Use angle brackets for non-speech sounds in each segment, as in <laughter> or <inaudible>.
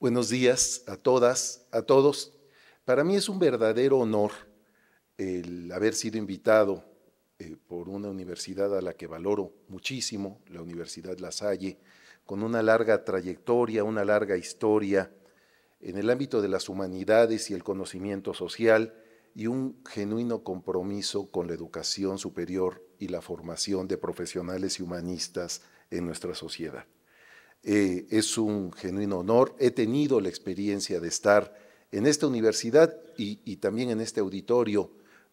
Buenos días a todas, a todos. Para mí es un verdadero honor el haber sido invitado eh, por una universidad a la que valoro muchísimo, la Universidad La Salle, con una larga trayectoria, una larga historia en el ámbito de las humanidades y el conocimiento social y un genuino compromiso con la educación superior y la formación de profesionales y humanistas en nuestra sociedad. Eh, es un genuino honor. He tenido la experiencia de estar en esta universidad y, también en este auditorio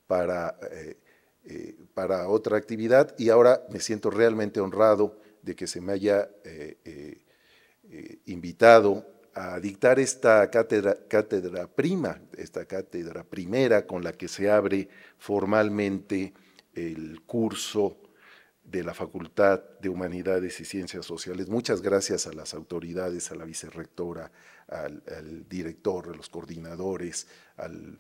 eh, eh, para, otra actividad y ahora me siento realmente honrado de que se me haya invitado a dictar esta cátedra prima, esta cátedra primera con la que se abre formalmente el curso de la Facultad de Humanidades y Ciencias Sociales. Muchas gracias a las autoridades, a la vicerrectora, al, director, a los coordinadores, al,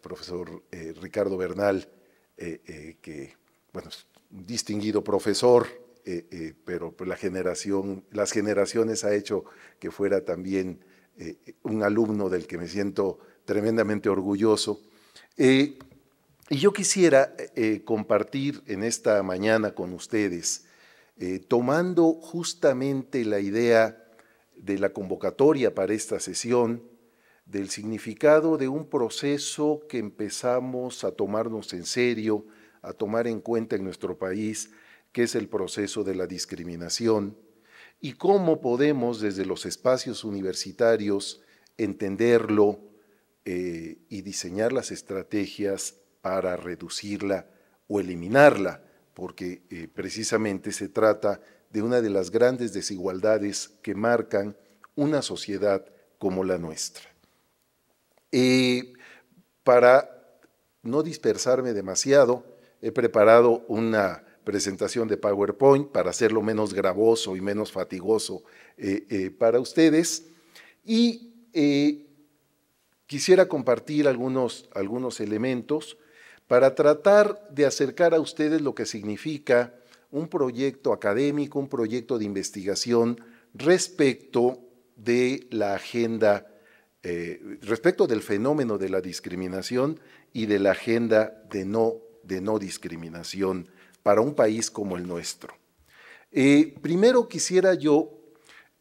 profesor eh, Ricardo Bernal, eh, eh, que, bueno, es un distinguido profesor, pero pues la generación, las generaciones ha hecho que fuera también un alumno del que me siento tremendamente orgulloso. Y yo quisiera eh, compartir en esta mañana con ustedes, eh, tomando justamente la idea de la convocatoria para esta sesión, del significado de un proceso que empezamos a tomarnos en serio, a tomar en cuenta en nuestro país, que es el proceso de la discriminación, y cómo podemos desde los espacios universitarios entenderlo eh, y diseñar las estrategias para reducirla o eliminarla, porque eh, precisamente se trata de una de las grandes desigualdades que marcan una sociedad como la nuestra. Eh, para no dispersarme demasiado, he preparado una presentación de PowerPoint para hacerlo menos gravoso y menos fatigoso eh, para ustedes. Y quisiera compartir algunos, algunos elementos para tratar de acercar a ustedes lo que significa un proyecto académico, un proyecto de investigación respecto de la agenda, eh, respecto del fenómeno de la discriminación y de la agenda de no, de no discriminación para un país como el nuestro. Eh, primero quisiera yo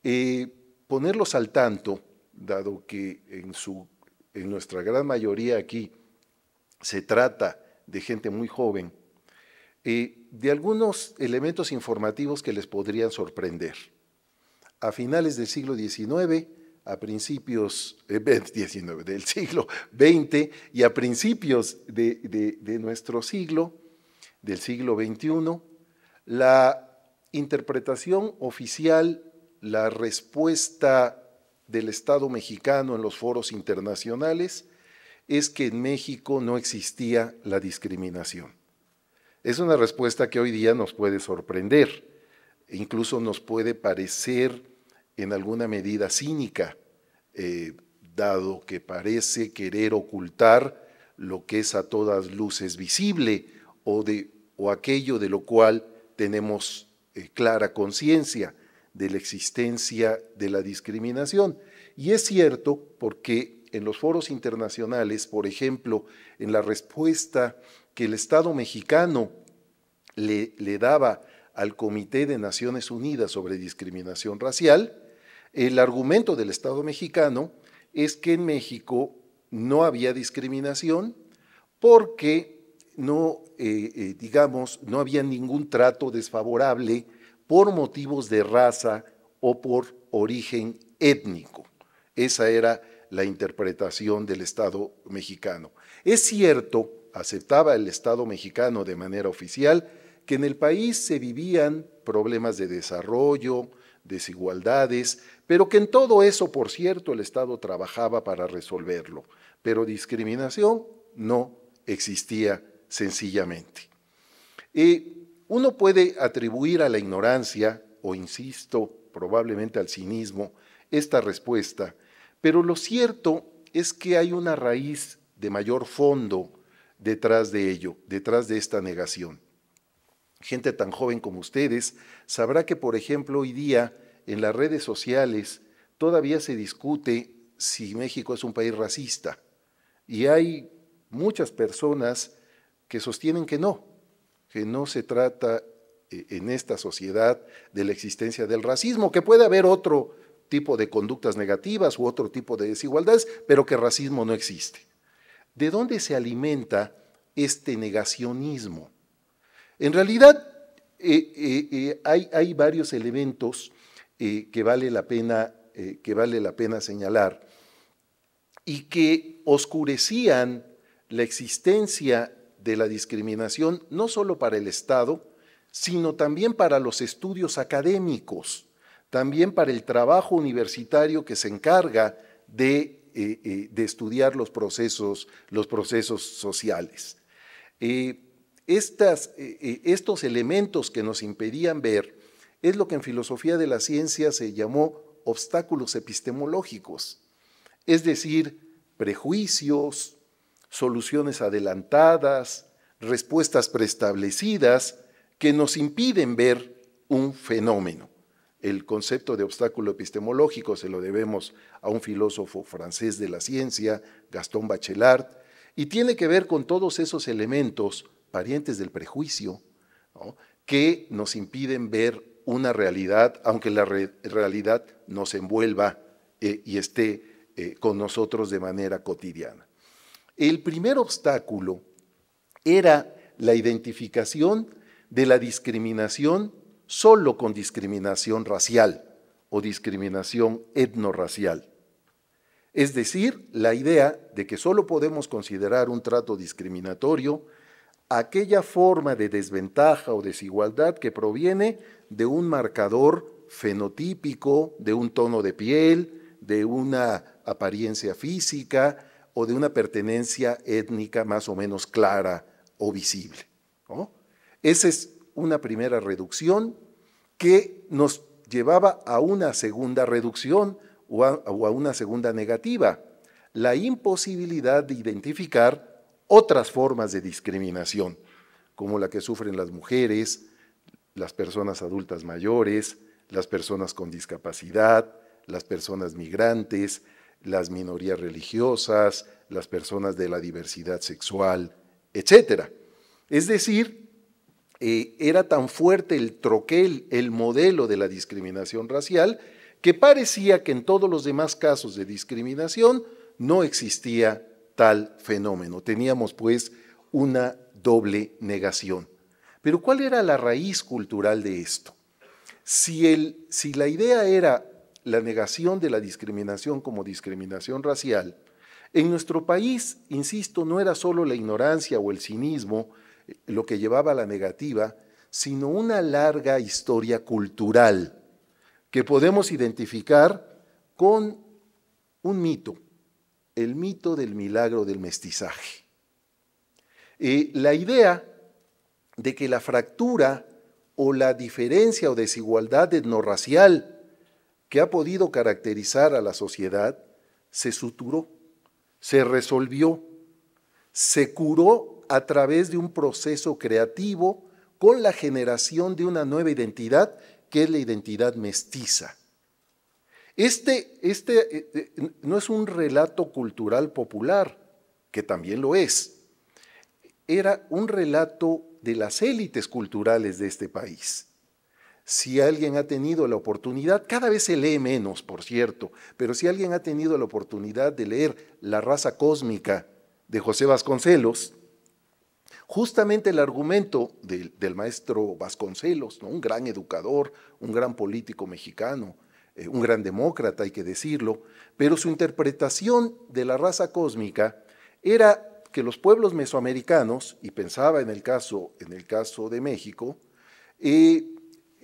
eh, ponerlos al tanto, dado que en, su, en nuestra gran mayoría aquí se trata de gente muy joven, de algunos elementos informativos que les podrían sorprender. A finales del siglo XIX, a principios eh, <laughs> del siglo XX y a principios de, de nuestro siglo, del siglo XXI, la interpretación oficial, la respuesta del Estado mexicano en los foros internacionales es que en México no existía la discriminación. Es una respuesta que hoy día nos puede sorprender, e incluso nos puede parecer en alguna medida cínica, eh, dado que parece querer ocultar lo que es a todas luces visible o, de, o aquello de lo cual tenemos eh, clara conciencia de la existencia de la discriminación. Y es cierto porque en los foros internacionales, por ejemplo, en la respuesta que el Estado mexicano le, le daba al Comité de Naciones Unidas sobre Discriminación Racial, el argumento del Estado mexicano es que en México no había discriminación porque no, eh, eh, digamos, no había ningún trato desfavorable por motivos de raza o por origen étnico. Esa era la interpretación del Estado mexicano. Es cierto, aceptaba el Estado mexicano de manera oficial, que en el país se vivían problemas de desarrollo, desigualdades, pero que en todo eso, por cierto, el Estado trabajaba para resolverlo. Pero discriminación no existía sencillamente. y eh, uno puede atribuir a la ignorancia, o insisto, probablemente al cinismo, esta respuesta, pero lo cierto es que hay una raíz de mayor fondo detrás de ello, detrás de esta negación. Gente tan joven como ustedes sabrá que, por ejemplo, hoy día en las redes sociales todavía se discute si México es un país racista. Y hay muchas personas que sostienen que no, que no se trata eh, en esta sociedad de la existencia del racismo, que puede haber otro tipo de conductas negativas u otro tipo de desigualdades, pero que racismo no existe. ¿De dónde se alimenta este negacionismo? En realidad, eh, eh, eh, hay, hay, varios elementos que, vale la pena, que vale la pena señalar y que oscurecían la existencia de la discriminación no solo para el Estado, sino también para los estudios académicos también para el trabajo universitario que se encarga de, eh, eh, estudiar los procesos, los procesos sociales. Eh, estos elementos que nos impedían ver es lo que en filosofía de la ciencia se llamó obstáculos epistemológicos, es decir, prejuicios, soluciones adelantadas, respuestas preestablecidas que nos impiden ver un fenómeno. El concepto de obstáculo epistemológico se lo debemos a un filósofo francés de la ciencia, Gastón Bachelard, y tiene que ver con todos esos elementos parientes del prejuicio que nos impiden ver una realidad, aunque la realidad nos envuelva eh, y esté eh, con nosotros de manera cotidiana. El primer obstáculo era la identificación de la discriminación solo con discriminación racial o discriminación etnorracial. Es decir, la idea de que solo podemos considerar un trato discriminatorio aquella forma de desventaja o desigualdad que proviene de un marcador fenotípico, de un tono de piel, de una apariencia física o de una pertenencia étnica más o menos clara o visible. Ese es una primera reducción que nos llevaba a una segunda reducción o a, una segunda negativa, la imposibilidad de identificar otras formas de discriminación, como la que sufren las mujeres, las personas adultas mayores, las personas con discapacidad, las personas migrantes, las minorías religiosas, las personas de la diversidad sexual, etc. Es decir, eh, era tan fuerte el troquel, el modelo de la discriminación racial, que parecía que en todos los demás casos de discriminación no existía tal fenómeno. Teníamos pues una doble negación. Pero ¿cuál era la raíz cultural de esto? Si, si la idea era la negación de la discriminación como discriminación racial, en nuestro país, insisto, no era solo la ignorancia o el cinismo, lo que llevaba a la negativa, sino una larga historia cultural que podemos identificar con un mito, el mito del milagro del mestizaje. la idea de que la fractura o la diferencia o desigualdad etnorracial que ha podido caracterizar a la sociedad se suturó, se resolvió, se curó a través de un proceso creativo con la generación de una nueva identidad, que es la identidad mestiza. Este, este eh, eh, no es un relato cultural popular, que también lo es. Era un relato de las élites culturales de este país. Si alguien ha tenido la oportunidad, cada vez se lee menos, por cierto, pero si alguien ha tenido la oportunidad de leer La raza cósmica de José Vasconcelos, Justamente el argumento del maestro Vasconcelos, un gran educador, un gran político mexicano, eh, un gran demócrata, hay que decirlo, pero su interpretación de la raza cósmica era que los pueblos mesoamericanos, y pensaba en el caso, en el caso de México, eh,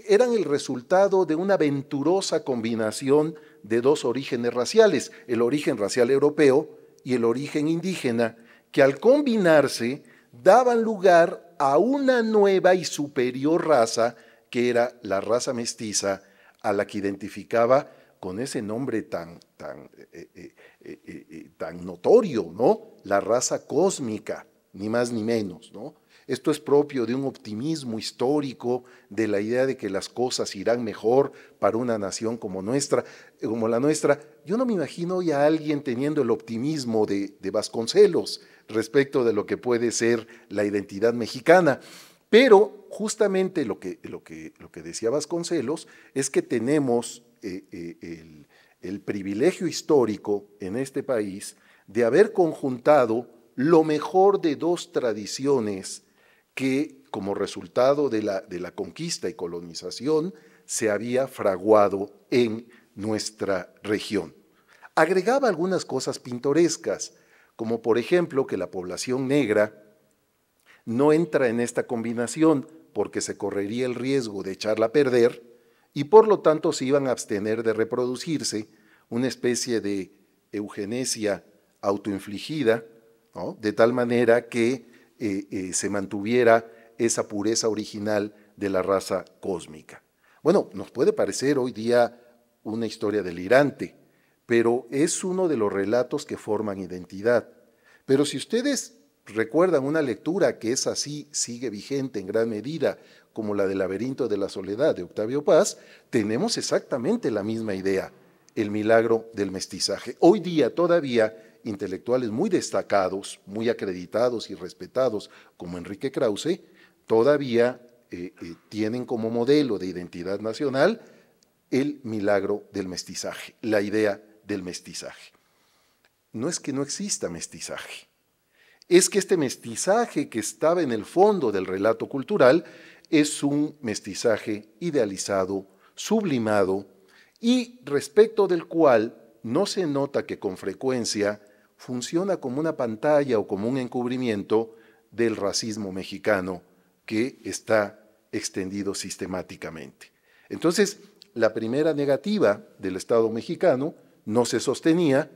eran el resultado de una aventurosa combinación de dos orígenes raciales, el origen racial europeo y el origen indígena, que al combinarse daban lugar a una nueva y superior raza, que era la raza mestiza, a la que identificaba con ese nombre tan, tan, eh, eh, eh, notorio, ¿no? La raza cósmica, ni más ni menos, Esto es propio de un optimismo histórico, de la idea de que las cosas irán mejor para una nación como nuestra, como la nuestra. Yo no me imagino hoy a alguien teniendo el optimismo de Vasconcelos, respecto de lo que puede ser la identidad mexicana. Pero justamente lo que, lo que, lo que decía Vasconcelos es que tenemos eh, eh, el, privilegio histórico en este país de haber conjuntado lo mejor de dos tradiciones que como resultado de la, de la, conquista y colonización se había fraguado en nuestra región. Agregaba algunas cosas pintorescas como por ejemplo que la población negra no entra en esta combinación porque se correría el riesgo de echarla a perder y por lo tanto se iban a abstener de reproducirse, una especie de eugenesia autoinfligida, de tal manera que eh, eh, se mantuviera esa pureza original de la raza cósmica. Bueno, nos puede parecer hoy día una historia delirante, pero es uno de los relatos que forman identidad. Pero si ustedes recuerdan una lectura que es así, sigue vigente en gran medida, como la del laberinto de la soledad de Octavio Paz, tenemos exactamente la misma idea, el milagro del mestizaje. Hoy día todavía intelectuales muy destacados, muy acreditados y respetados, como Enrique Krause, todavía eh, eh, tienen como modelo de identidad nacional el milagro del mestizaje, la idea del mestizaje. No es que no exista mestizaje, es que este mestizaje que estaba en el fondo del relato cultural es un mestizaje idealizado, sublimado y respecto del cual no se nota que con frecuencia funciona como una pantalla o como un encubrimiento del racismo mexicano que está extendido sistemáticamente. Entonces, la primera negativa del Estado mexicano no se sostenía.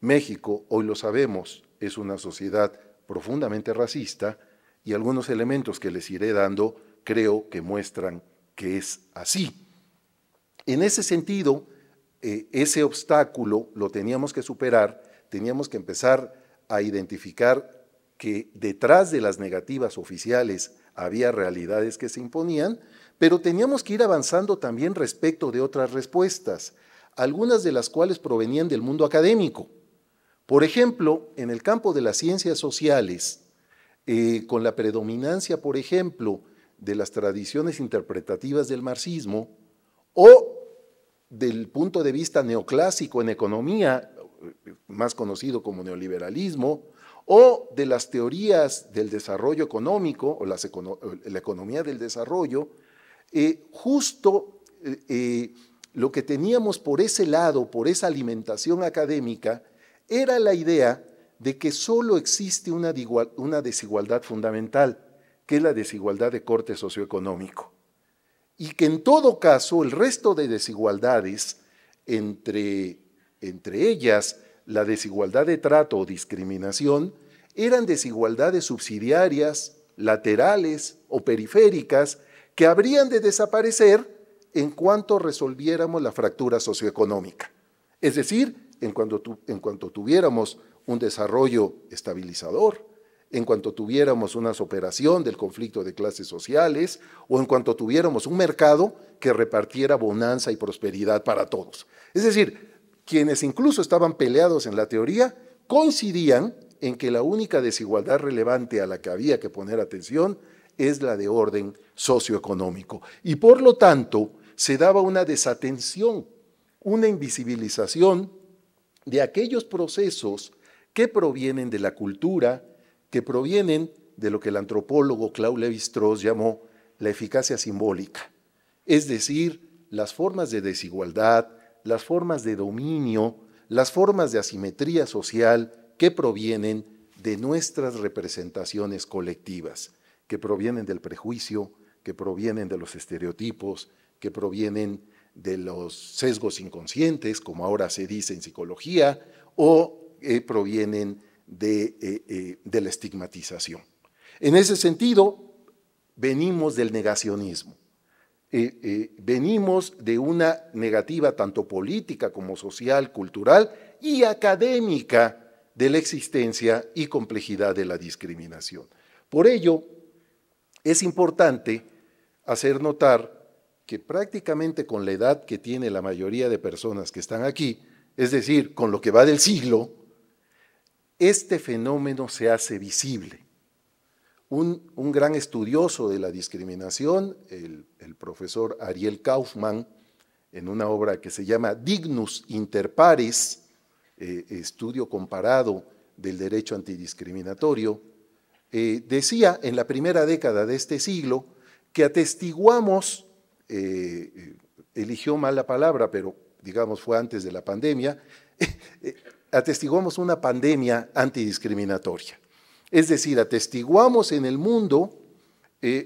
México, hoy lo sabemos, es una sociedad profundamente racista y algunos elementos que les iré dando creo que muestran que es así. En ese sentido, eh, ese obstáculo lo teníamos que superar, teníamos que empezar a identificar que detrás de las negativas oficiales había realidades que se imponían, pero teníamos que ir avanzando también respecto de otras respuestas algunas de las cuales provenían del mundo académico. Por ejemplo, en el campo de las ciencias sociales, eh, con la predominancia, por ejemplo, de las tradiciones interpretativas del marxismo o del punto de vista neoclásico en economía, más conocido como neoliberalismo, o de las teorías del desarrollo económico o la economía del desarrollo, eh, justo eh, lo que teníamos por ese lado, por esa alimentación académica, era la idea de que solo existe una, desigualdad fundamental, que es la desigualdad de corte socioeconómico. Y que en todo caso el resto de desigualdades, entre, entre ellas la desigualdad de trato o discriminación, eran desigualdades subsidiarias, laterales o periféricas que habrían de desaparecer en cuanto resolviéramos la fractura socioeconómica, es decir, en cuanto, tuviéramos un desarrollo estabilizador, en cuanto tuviéramos una superación del conflicto de clases sociales o en cuanto tuviéramos un mercado que repartiera bonanza y prosperidad para todos. Es decir, quienes incluso estaban peleados en la teoría coincidían en que la única desigualdad relevante a la que había que poner atención es la de orden socioeconómico. Y por lo tanto, se daba una desatención, una invisibilización de aquellos procesos que provienen de la cultura, que provienen de lo que el antropólogo Claude Lévi-Strauss llamó la eficacia simbólica, es decir, las formas de desigualdad, las formas de dominio, las formas de asimetría social que provienen de nuestras representaciones colectivas que provienen del prejuicio, que provienen de los estereotipos, que provienen de los sesgos inconscientes, como ahora se dice en psicología, o eh, provienen eh, eh, de, la estigmatización. En ese sentido, venimos del negacionismo. venimos de una negativa tanto política como social, cultural y académica de la existencia y complejidad de la discriminación. Por ello, es importante hacer notar que prácticamente con la edad que tiene la mayoría de personas que están aquí, es decir, con lo que va del siglo, este fenómeno se hace visible. Un, gran estudioso de la discriminación, el, profesor Ariel Kaufman, en una obra que se llama Dignus Inter eh, estudio comparado del derecho antidiscriminatorio, eh, decía en la primera década de este siglo que atestiguamos, eh, eh, eligió mal la palabra, pero digamos fue antes de la pandemia, <laughs> atestiguamos una pandemia antidiscriminatoria. Es decir, atestiguamos en el mundo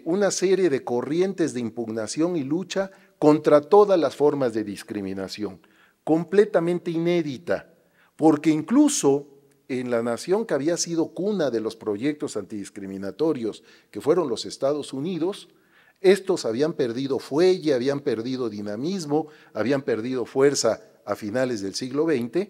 una serie de corrientes de impugnación y lucha contra todas las formas de discriminación, completamente inédita, porque incluso en la nación que había sido cuna de los proyectos antidiscriminatorios, que fueron los Estados Unidos, estos habían perdido fuelle, habían perdido dinamismo, habían perdido fuerza a finales del siglo XX,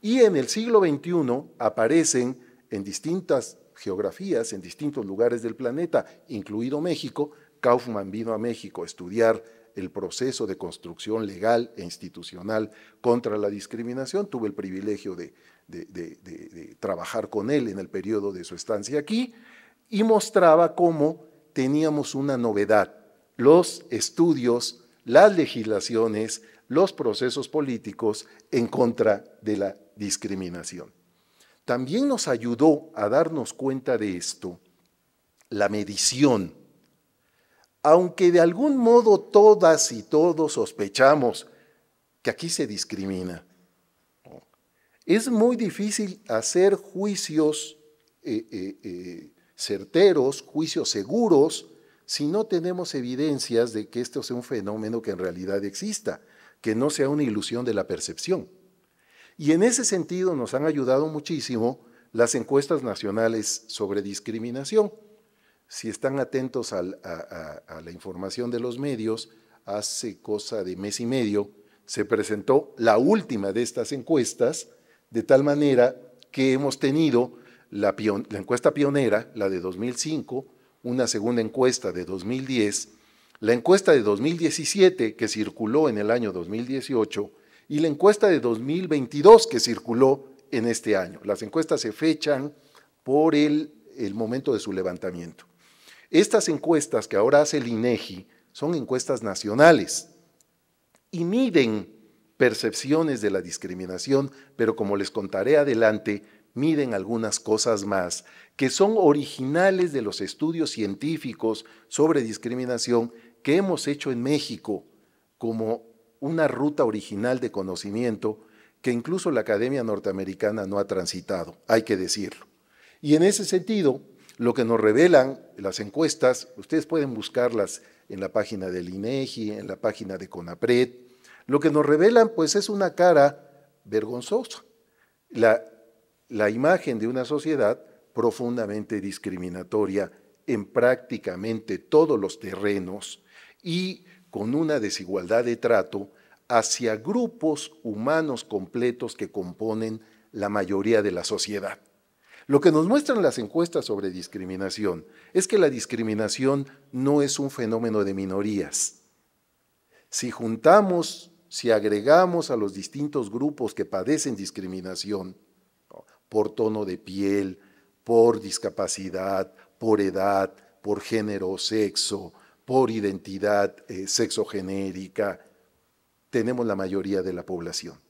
y en el siglo XXI aparecen en distintas geografías, en distintos lugares del planeta, incluido México. Kaufman vino a México a estudiar el proceso de construcción legal e institucional contra la discriminación. Tuve el privilegio de, de, trabajar con él en el periodo de su estancia aquí, y mostraba cómo teníamos una novedad, los estudios, las legislaciones, los procesos políticos en contra de la discriminación. También nos ayudó a darnos cuenta de esto la medición. Aunque de algún modo todas y todos sospechamos que aquí se discrimina, es muy difícil hacer juicios eh, eh, eh, certeros, juicios seguros, si no tenemos evidencias de que esto sea un fenómeno que en realidad exista, que no sea una ilusión de la percepción. Y en ese sentido nos han ayudado muchísimo las encuestas nacionales sobre discriminación. Si están atentos a la información de los medios, hace cosa de mes y medio se presentó la última de estas encuestas de tal manera que hemos tenido la, encuesta pionera, la de 2005, una segunda encuesta de 2010, la encuesta de 2017 que circuló en el año 2018 y la encuesta de 2022 que circuló en este año. Las encuestas se fechan por el, el, momento de su levantamiento. Estas encuestas que ahora hace el INEGI e son encuestas nacionales y miden percepciones de la discriminación, pero como les contaré adelante, miden algunas cosas más que son originales de los estudios científicos sobre discriminación que hemos hecho en México como una ruta original de conocimiento que incluso la Academia Norteamericana no ha transitado, hay que decirlo. Y en ese sentido, lo que nos revelan las encuestas, ustedes pueden buscarlas en la página del INEGI, e en la página de CONAPRED, lo que nos revelan pues es una cara vergonzosa, la, la imagen de una sociedad profundamente discriminatoria en prácticamente todos los terrenos y con una desigualdad de trato hacia grupos humanos completos que componen la mayoría de la sociedad. Lo que nos muestran las encuestas sobre discriminación es que la discriminación no es un fenómeno de minorías. Si juntamos si agregamos a los distintos grupos que padecen discriminación por tono de piel, por discapacidad, por edad, por género, o sexo, por identidad eh, sexogenérica, tenemos la mayoría de la población.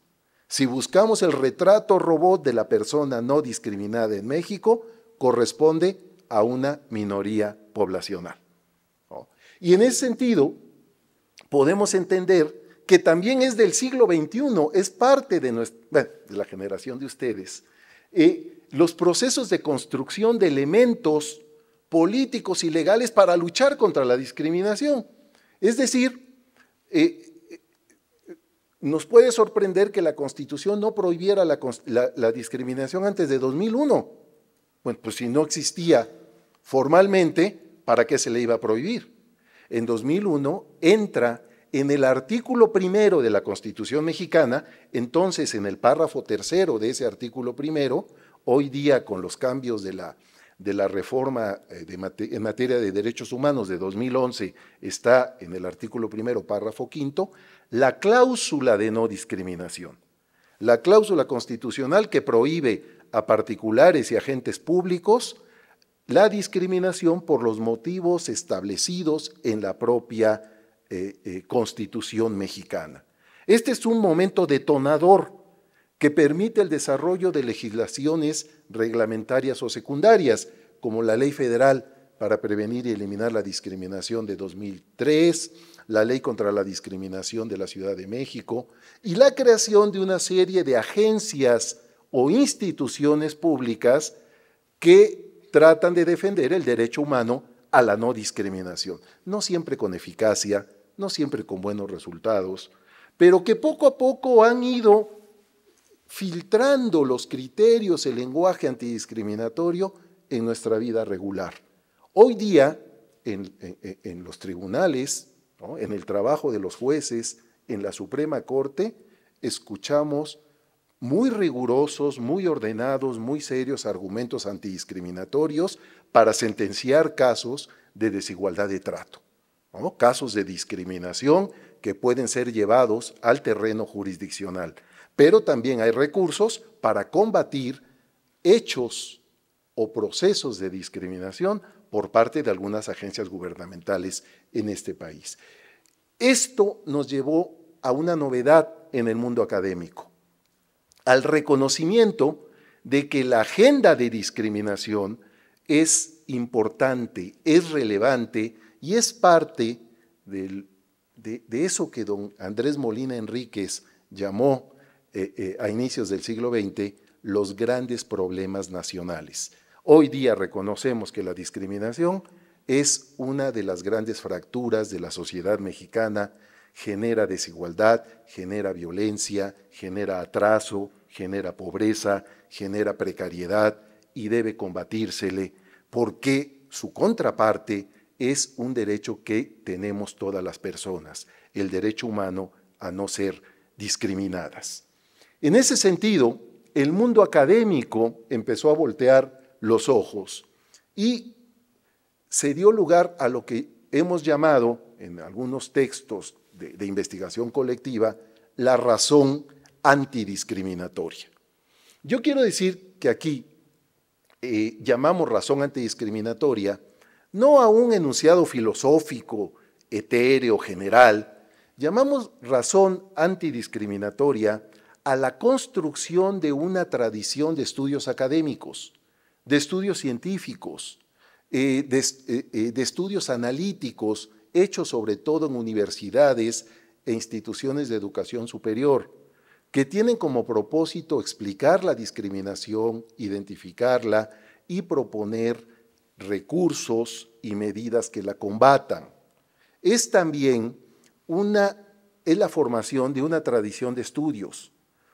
Si buscamos el retrato robot de la persona no discriminada en México, corresponde a una minoría poblacional. Y en ese sentido, podemos entender que también es del siglo XXI, es parte de, nuestra, de la generación de ustedes, eh, los procesos de construcción de elementos políticos y legales para luchar contra la discriminación. Es decir, eh, eh, nos puede sorprender que la Constitución no prohibiera la, discriminación antes de 2001. Bueno, pues si no existía formalmente, ¿para qué se le iba a prohibir? En 2001 entra en el artículo primero de la Constitución mexicana, entonces en el párrafo tercero de ese artículo primero, hoy día con los cambios de la, de la reforma eh, en materia de derechos humanos de 2011 está en el artículo primero, párrafo quinto, la cláusula de no discriminación, la cláusula constitucional que prohíbe a particulares y agentes públicos la discriminación por los motivos establecidos en la propia eh, eh, constitución mexicana. Este es un momento detonador que permite el desarrollo de legislaciones reglamentarias o secundarias, como la Ley Federal para prevenir y eliminar la discriminación de 2003, la Ley contra la discriminación de la Ciudad de México y la creación de una serie de agencias o instituciones públicas que tratan de defender el derecho humano a la no discriminación, no siempre con eficacia, no siempre con buenos resultados, pero que poco a poco han ido filtrando los criterios, el lenguaje antidiscriminatorio en nuestra vida regular. Hoy día, en, los tribunales, en el trabajo de los jueces, en la Suprema Corte, escuchamos muy rigurosos, muy ordenados, muy serios argumentos antidiscriminatorios para sentenciar casos de desigualdad de trato casos de discriminación que pueden ser llevados al terreno jurisdiccional. Pero también hay recursos para combatir hechos o procesos de discriminación por parte de algunas agencias gubernamentales en este país. Esto nos llevó a una novedad en el mundo académico, al reconocimiento de que la agenda de discriminación es importante, es relevante, y es parte de, eso que don Andrés Molina Enríquez llamó eh, eh, a inicios del siglo XX los grandes problemas nacionales. Hoy día reconocemos que la discriminación es una de las grandes fracturas de la sociedad mexicana, genera desigualdad, genera violencia, genera atraso, genera pobreza, genera precariedad y debe combatírsele porque su contraparte es un derecho que tenemos todas las personas, el derecho humano a no ser discriminadas. En ese sentido, el mundo académico empezó a voltear los ojos y se dio lugar a lo que hemos llamado en algunos textos de, investigación colectiva la razón antidiscriminatoria. Yo quiero decir que aquí eh, llamamos razón antidiscriminatoria no a un enunciado filosófico, etéreo, general, llamamos razón antidiscriminatoria a la construcción de una tradición de estudios académicos, de estudios científicos, eh, eh, eh, de estudios analíticos, hechos sobre todo en universidades e instituciones de educación superior, que tienen como propósito explicar la discriminación, identificarla y proponer recursos y medidas que la combatan. Es también una, es la formación de una tradición de estudios,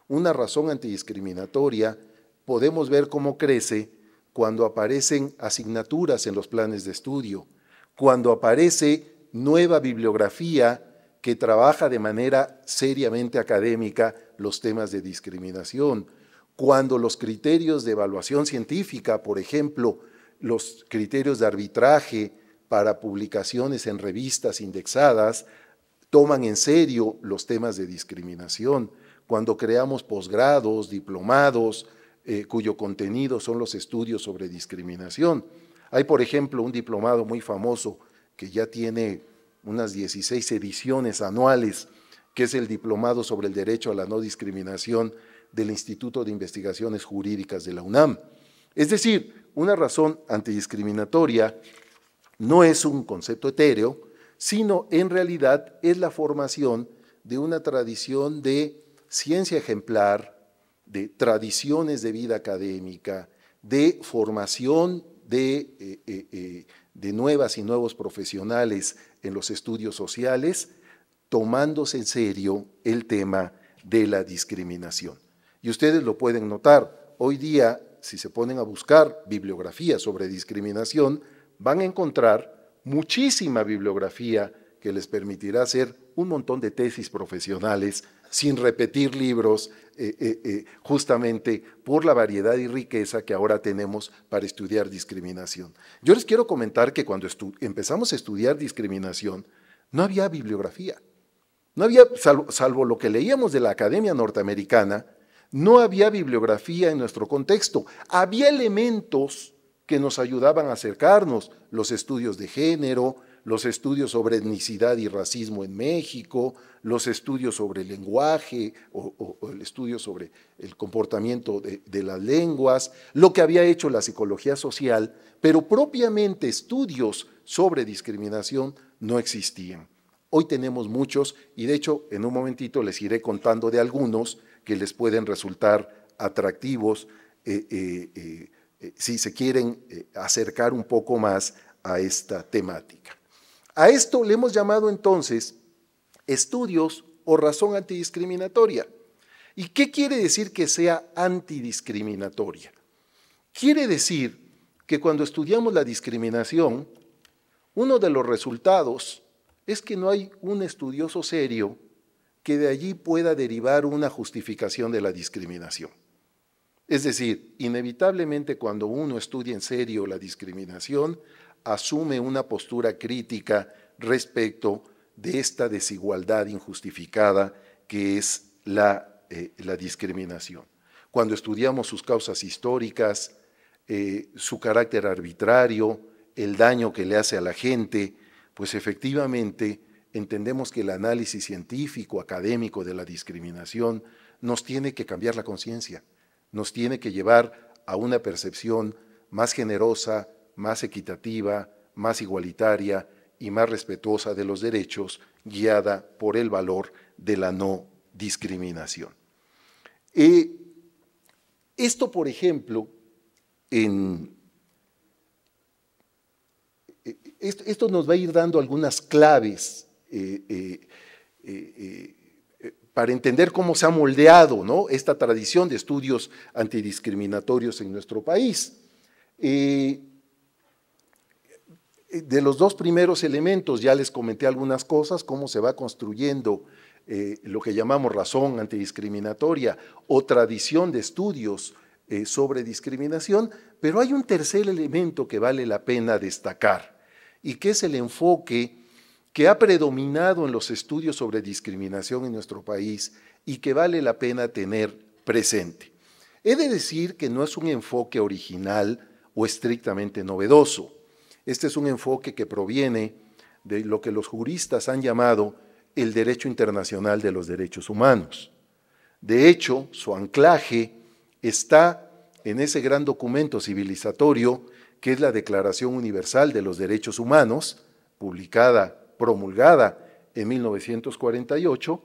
una razón antidiscriminatoria. Podemos ver cómo crece cuando aparecen asignaturas en los planes de estudio, cuando aparece nueva bibliografía que trabaja de manera seriamente académica los temas de discriminación, cuando los criterios de evaluación científica, por ejemplo, los criterios de arbitraje para publicaciones en revistas indexadas toman en serio los temas de discriminación. Cuando creamos posgrados, diplomados, eh, cuyo contenido son los estudios sobre discriminación. Hay, por ejemplo, un diplomado muy famoso que ya tiene unas 16 ediciones anuales, que es el Diplomado sobre el Derecho a la No Discriminación del Instituto de Investigaciones Jurídicas de la UNAM. Es decir, una razón antidiscriminatoria no es un concepto etéreo, sino en realidad es la formación de una tradición de ciencia ejemplar, de tradiciones de vida académica, de formación de, eh, eh, eh, de, nuevas y nuevos profesionales en los estudios sociales, tomándose en serio el tema de la discriminación. Y ustedes lo pueden notar, hoy día si se ponen a buscar bibliografía sobre discriminación, van a encontrar muchísima bibliografía que les permitirá hacer un montón de tesis profesionales sin repetir libros, eh, eh, eh, justamente por la variedad y riqueza que ahora tenemos para estudiar discriminación. Yo les quiero comentar que cuando empezamos a estudiar discriminación, no había bibliografía. No había, salvo, salvo lo que leíamos de la Academia Norteamericana, no había bibliografía en nuestro contexto. Había elementos que nos ayudaban a acercarnos, los estudios de género, los estudios sobre etnicidad y racismo en México, los estudios sobre el lenguaje o, el estudio sobre el comportamiento de las lenguas, lo que había hecho la psicología social, pero propiamente estudios sobre discriminación no existían. Hoy tenemos muchos y de hecho en un momentito les iré contando de algunos que les pueden resultar atractivos eh, eh, eh, si se quieren acercar un poco más a esta temática. A esto le hemos llamado entonces estudios o razón antidiscriminatoria. ¿Y qué quiere decir que sea antidiscriminatoria? Quiere decir que cuando estudiamos la discriminación, uno de los resultados es que no hay un estudioso serio que de allí pueda derivar una justificación de la discriminación. Es decir, inevitablemente cuando uno estudia en serio la discriminación, asume una postura crítica respecto de esta desigualdad injustificada que es la, eh, la discriminación. Cuando estudiamos sus causas históricas, eh, su carácter arbitrario, el daño que le hace a la gente, pues efectivamente entendemos que el análisis científico, académico de la discriminación nos tiene que cambiar la conciencia, nos tiene que llevar a una percepción más generosa, más equitativa, más igualitaria y más respetuosa de los derechos, guiada por el valor de la no discriminación. Eh, esto, por ejemplo, eh, esto, nos va a ir dando algunas claves eh, eh, eh, para entender cómo se ha moldeado ¿no? esta tradición de estudios antidiscriminatorios en nuestro país. de los dos primeros elementos ya les comenté algunas cosas, cómo se va construyendo lo que llamamos razón antidiscriminatoria o tradición de estudios sobre discriminación, pero hay un tercer elemento que vale la pena destacar y que es el enfoque que ha predominado en los estudios sobre discriminación en nuestro país y que vale la pena tener presente. He de decir que no es un enfoque original o estrictamente novedoso. Este es un enfoque que proviene de lo que los juristas han llamado el derecho internacional de los derechos humanos. De hecho, su anclaje está en ese gran documento civilizatorio que es la Declaración Universal de los Derechos Humanos, publicada promulgada en 1948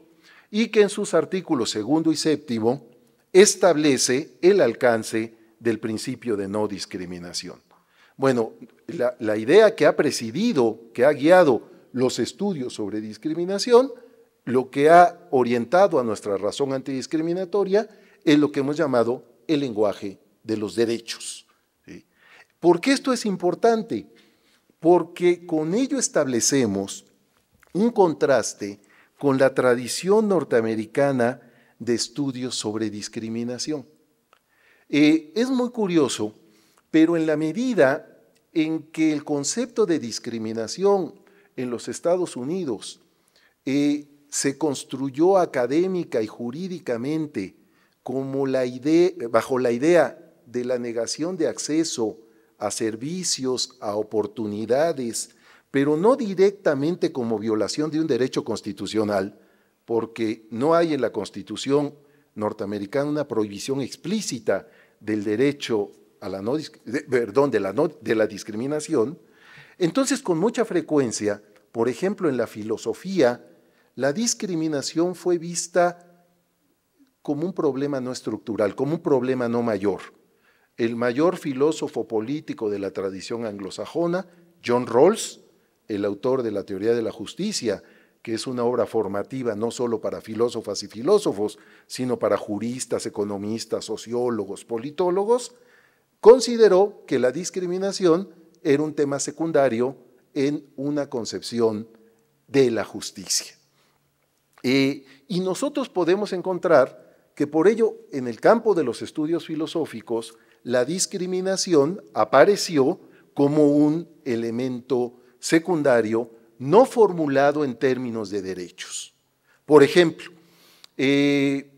y que en sus artículos segundo y séptimo establece el alcance del principio de no discriminación. Bueno, la, idea que ha presidido, que ha guiado los estudios sobre discriminación, lo que ha orientado a nuestra razón antidiscriminatoria es lo que hemos llamado el lenguaje de los derechos. ¿Por qué esto es importante? porque con ello establecemos un contraste con la tradición norteamericana de estudios sobre discriminación. Eh, es muy curioso, pero en la medida en que el concepto de discriminación en los Estados Unidos eh, se construyó académica y jurídicamente como la idea, bajo la idea de la negación de acceso a servicios, a oportunidades, pero no directamente como violación de un derecho constitucional, porque no hay en la Constitución norteamericana una prohibición explícita del derecho a la no, perdón, de la, de la discriminación, entonces con mucha frecuencia, por ejemplo en la filosofía, la discriminación fue vista como un problema no estructural, como un problema no mayor el mayor filósofo político de la tradición anglosajona, John Rawls, el autor de la teoría de la justicia, que es una obra formativa no solo para filósofas y filósofos, sino para juristas, economistas, sociólogos, politólogos, consideró que la discriminación era un tema secundario en una concepción de la justicia. Eh, y nosotros podemos encontrar que por ello en el campo de los estudios filosóficos la discriminación apareció como un elemento secundario no formulado en términos de derechos. Por ejemplo, eh,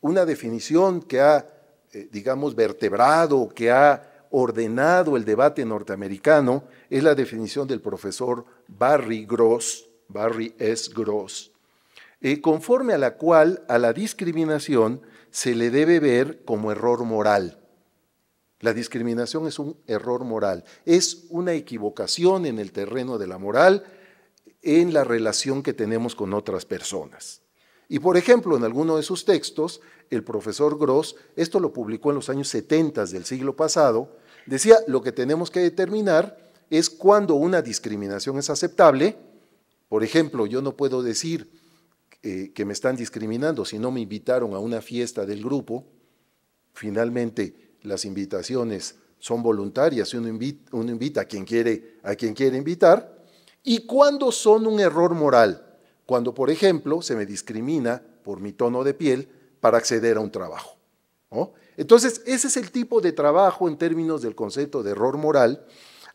una definición que ha, eh, digamos, vertebrado, que ha ordenado el debate norteamericano es la definición del profesor Barry Gross, Barry S. Gross, eh, conforme a la cual a la discriminación se le debe ver como error moral, la discriminación es un error moral, es una equivocación en el terreno de la moral en la relación que tenemos con otras personas. Y por ejemplo, en alguno de sus textos, el profesor Gross, esto lo publicó en los años 70 del siglo pasado, decía, lo que tenemos que determinar es cuando una discriminación es aceptable. Por ejemplo, yo no puedo decir eh, que me están discriminando si no me invitaron a una fiesta del grupo. Finalmente, las invitaciones son voluntarias, uno invita, uno invita a, quien quiere, a quien quiere invitar, y cuándo son un error moral, cuando, por ejemplo, se me discrimina por mi tono de piel para acceder a un trabajo. Entonces, ese es el tipo de trabajo en términos del concepto de error moral.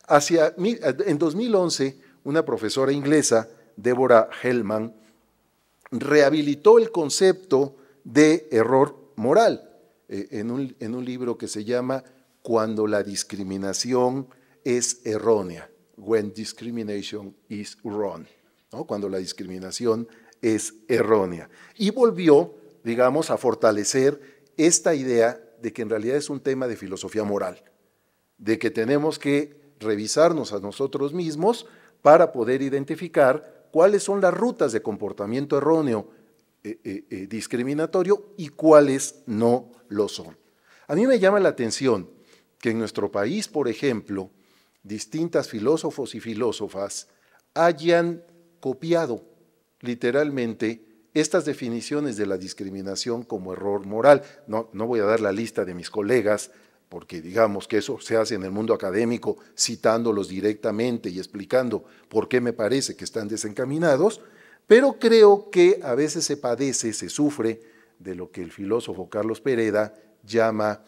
Hacia, en 2011, una profesora inglesa, Deborah Hellman, rehabilitó el concepto de error moral eh, en, un, libro que se llama Cuando la discriminación es errónea, When Discrimination is Wrong, cuando la discriminación es errónea. Y volvió, digamos, a fortalecer esta idea de que en realidad es un tema de filosofía moral, de que tenemos que revisarnos a nosotros mismos para poder identificar cuáles son las rutas de comportamiento erróneo eh, eh, eh, discriminatorio y cuáles no lo son. A mí me llama la atención que en nuestro país, por ejemplo, distintas filósofos y filósofas hayan copiado literalmente estas definiciones de la discriminación como error moral. No, no voy a dar la lista de mis colegas, porque digamos que eso se hace en el mundo académico citándolos directamente y explicando por qué me parece que están desencaminados, pero creo que a veces se padece, se sufre de lo que el filósofo Carlos Pereda llama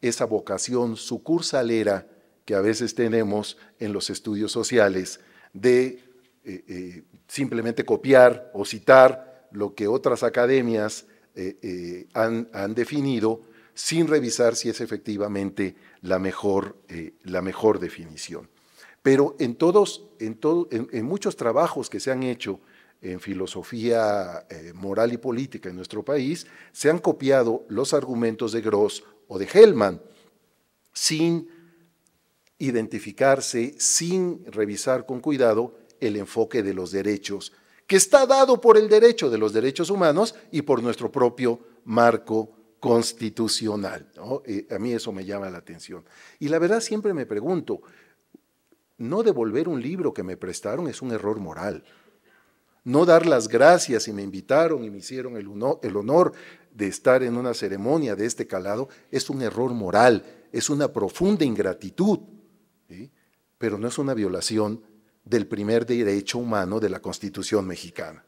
esa vocación sucursalera que a veces tenemos en los estudios sociales de eh, eh, simplemente copiar o citar lo que otras academias eh, han, definido sin revisar si es efectivamente la mejor, definición. Pero en muchos trabajos que se han hecho, en filosofía eh, moral y política en nuestro país, se han copiado los argumentos de Gross o de Hellman sin identificarse, sin revisar con cuidado el enfoque de los derechos, que está dado por el derecho de los derechos humanos y por nuestro propio marco constitucional. Eh, a mí eso me llama la atención. Y la verdad siempre me pregunto, no devolver un libro que me prestaron es un error moral no dar las gracias y me invitaron y me hicieron el honor, de estar en una ceremonia de este calado, es un error moral, es una profunda ingratitud, pero no es una violación del primer derecho humano de la Constitución mexicana.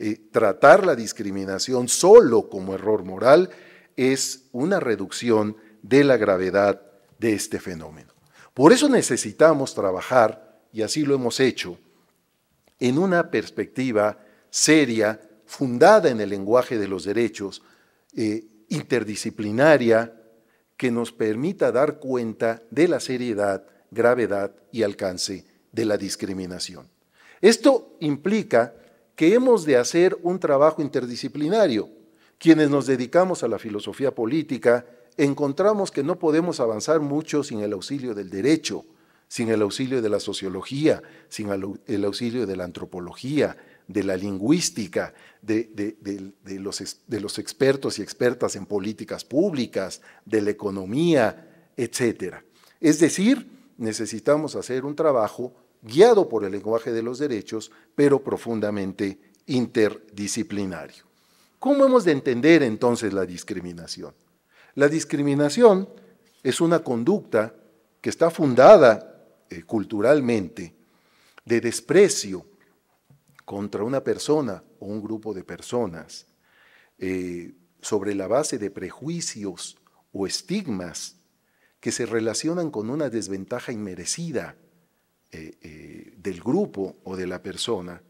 Eh, tratar la discriminación solo como error moral es una reducción de la gravedad de este fenómeno. Por eso necesitamos trabajar, y así lo hemos hecho, en una perspectiva seria, fundada en el lenguaje de los derechos, eh, interdisciplinaria, que nos permita dar cuenta de la seriedad, gravedad y alcance de la discriminación. Esto implica que hemos de hacer un trabajo interdisciplinario. Quienes nos dedicamos a la filosofía política encontramos que no podemos avanzar mucho sin el auxilio del derecho, sin el auxilio de la sociología, sin el auxilio de la antropología, de la lingüística, de, los, los, expertos y expertas en políticas públicas, de la economía, etc. Es decir, necesitamos hacer un trabajo guiado por el lenguaje de los derechos, pero profundamente interdisciplinario. ¿Cómo hemos de entender entonces la discriminación? La discriminación es una conducta que está fundada eh, culturalmente de desprecio contra una persona o un grupo de personas eh, sobre la base de prejuicios o estigmas que se relacionan con una desventaja inmerecida eh, del grupo o de la persona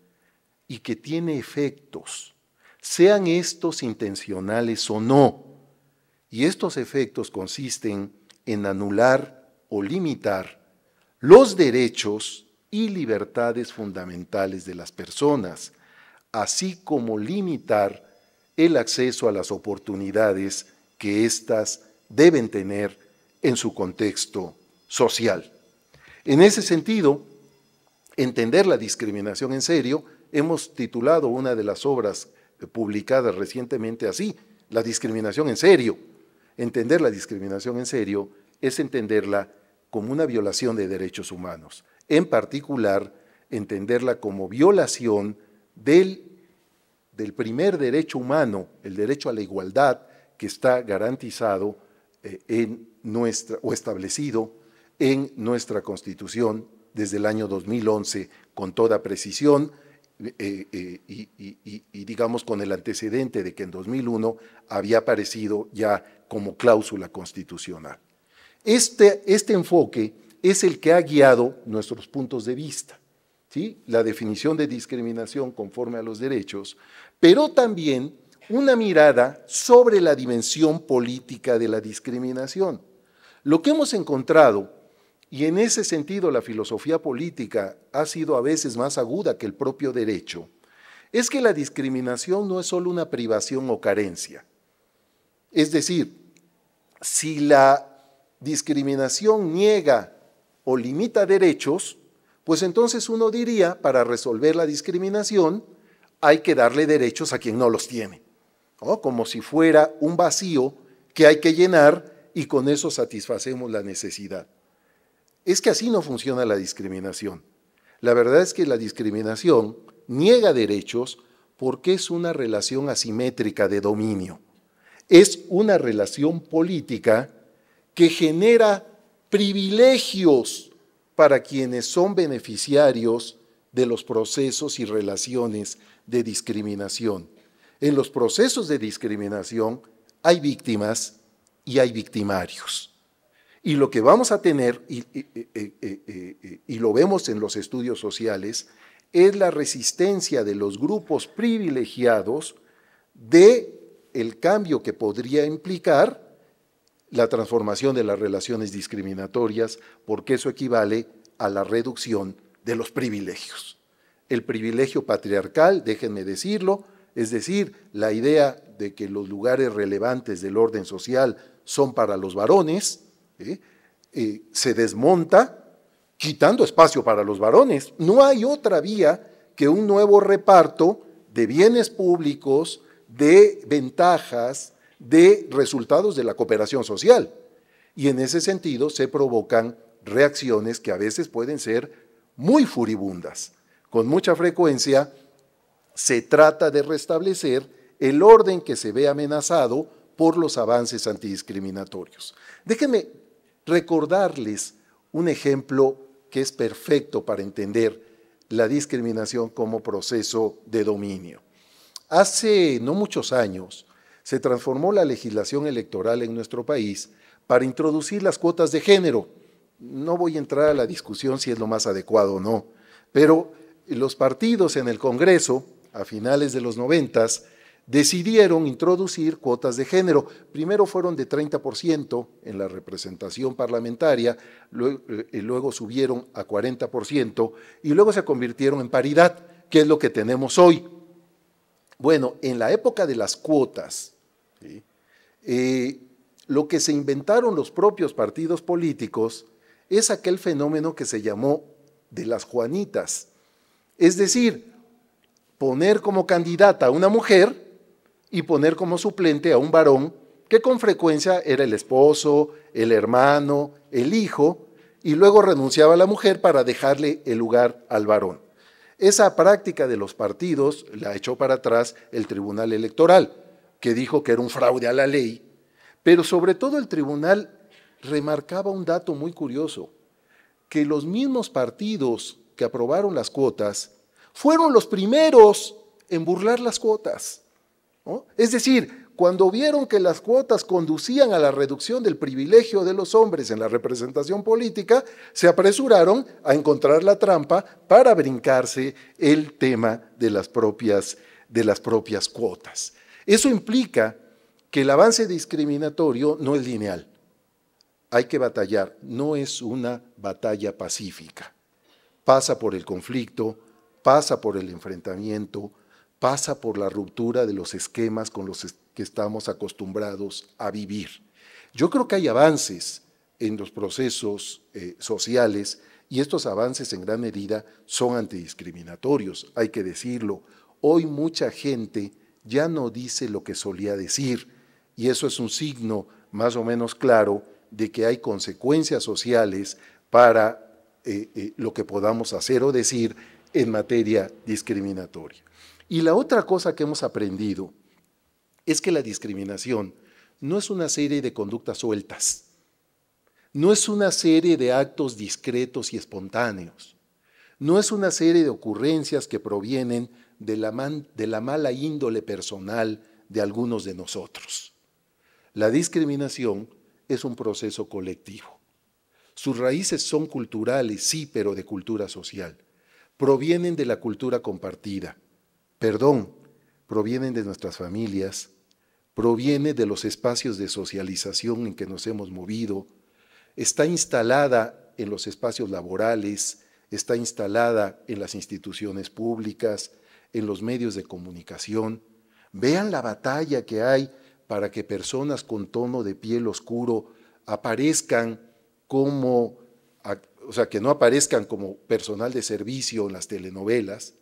y que tiene efectos, sean estos intencionales o no. Y estos efectos consisten en anular o limitar los derechos y libertades fundamentales de las personas, así como limitar el acceso a las oportunidades que éstas deben tener en su contexto social. En ese sentido, entender la discriminación en serio, hemos titulado una de las obras publicadas recientemente así, La discriminación en serio. Entender la discriminación en serio es entenderla como una violación de derechos humanos, en particular entenderla como violación del, primer derecho humano, el derecho a la igualdad que está garantizado eh, en nuestra, o establecido en nuestra Constitución desde el año 2011 con toda precisión eh, eh, y, digamos con el antecedente de que en 2001 había aparecido ya como cláusula constitucional. Este, este enfoque es el que ha guiado nuestros puntos de vista, ¿sí? la definición de discriminación conforme a los derechos, pero también una mirada sobre la dimensión política de la discriminación. Lo que hemos encontrado, y en ese sentido la filosofía política ha sido a veces más aguda que el propio derecho, es que la discriminación no es solo una privación o carencia. Es decir, si la discriminación niega o limita derechos, pues entonces uno diría, para resolver la discriminación, hay que darle derechos a quien no los tiene, como si fuera un vacío que hay que llenar y con eso satisfacemos la necesidad. Es que así no funciona la discriminación. La verdad es que la discriminación niega derechos porque es una relación asimétrica de dominio. Es una relación política que genera privilegios para quienes son beneficiarios de los procesos y relaciones de discriminación. En los procesos de discriminación hay víctimas y hay victimarios. Y lo que vamos a tener, y, lo vemos en los estudios sociales, es la resistencia de los grupos privilegiados de el cambio que podría implicar la transformación de las relaciones discriminatorias, porque eso equivale a la reducción de los privilegios. El privilegio patriarcal, déjenme decirlo, es decir, la idea de que los lugares relevantes del orden social son para los varones, ¿eh? Eh, se desmonta quitando espacio para los varones. No hay otra vía que un nuevo reparto de bienes públicos, de ventajas, de resultados de la cooperación social. Y en ese sentido se provocan reacciones que a veces pueden ser muy furibundas. Con mucha frecuencia se trata de restablecer el orden que se ve amenazado por los avances antidiscriminatorios. Déjenme recordarles un ejemplo que es perfecto para entender la discriminación como proceso de dominio. Hace no muchos años, se transformó la legislación electoral en nuestro país para introducir las cuotas de género. No voy a entrar a la discusión si es lo más adecuado o no, pero los partidos en el Congreso, a finales de los noventas, decidieron introducir cuotas de género. Primero fueron de 30% en la representación parlamentaria, luego, eh, luego subieron a 40% y luego se convirtieron en paridad, que es lo que tenemos hoy. Bueno, en la época de las cuotas, eh, lo que se inventaron los propios partidos políticos es aquel fenómeno que se llamó de las Juanitas. Es decir, poner como candidata a una mujer y poner como suplente a un varón que con frecuencia era el esposo, el hermano, el hijo, y luego renunciaba a la mujer para dejarle el lugar al varón. Esa práctica de los partidos la echó para atrás el Tribunal Electoral que dijo que era un fraude a la ley, pero sobre todo el tribunal remarcaba un dato muy curioso, que los mismos partidos que aprobaron las cuotas fueron los primeros en burlar las cuotas. Es decir, cuando vieron que las cuotas conducían a la reducción del privilegio de los hombres en la representación política, se apresuraron a encontrar la trampa para brincarse el tema de las propias, de las propias cuotas. Eso implica que el avance discriminatorio no es lineal. Hay que batallar, no es una batalla pacífica. Pasa por el conflicto, pasa por el enfrentamiento, pasa por la ruptura de los esquemas con los que estamos acostumbrados a vivir. Yo creo que hay avances en los procesos eh, sociales y estos avances en gran medida son antidiscriminatorios, hay que decirlo. Hoy mucha gente ya no dice lo que solía decir, y eso es un signo más o menos claro de que hay consecuencias sociales para eh, eh, lo que podamos hacer o decir en materia discriminatoria. Y la otra cosa que hemos aprendido es que la discriminación no es una serie de conductas sueltas, no es una serie de actos discretos y espontáneos, no es una serie de ocurrencias que provienen de la, mala índole personal de algunos de nosotros. La discriminación es un proceso colectivo. Sus raíces son culturales, sí, pero de cultura social. Provienen de la cultura compartida. Perdón, provienen de nuestras familias, proviene de los espacios de socialización en que nos hemos movido, está instalada en los espacios laborales, está instalada en las instituciones públicas, en los medios de comunicación, vean la batalla que hay para que personas con tono de piel oscuro aparezcan como, o sea, que no aparezcan como personal de servicio en las telenovelas,